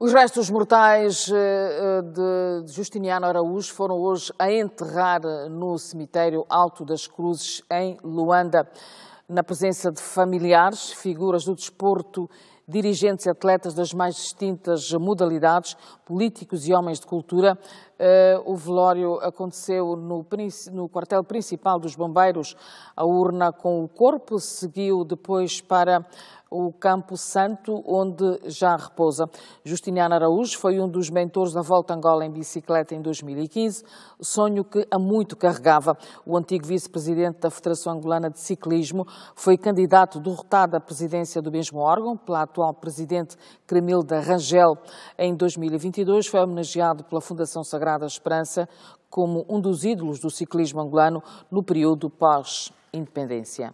Os restos mortais eh, eh, de Justiniano Araújo foram hoje a enterrar no cemitério Alto das Cruzes, em Luanda. Na presença de familiares, figuras do desporto dirigentes e atletas das mais distintas modalidades, políticos e homens de cultura. Eh, o velório aconteceu no, no quartel principal dos Bombeiros. A urna com o corpo seguiu depois para o Campo Santo, onde já repousa. Justiniano Araújo foi um dos mentores da Volta Angola em bicicleta em 2015, sonho que há muito carregava. O antigo vice-presidente da Federação Angolana de Ciclismo foi candidato derrotado à presidência do mesmo órgão, Plato atual presidente Cremilda Rangel. Em 2022 foi homenageado pela Fundação Sagrada Esperança como um dos ídolos do ciclismo angolano no período pós-independência.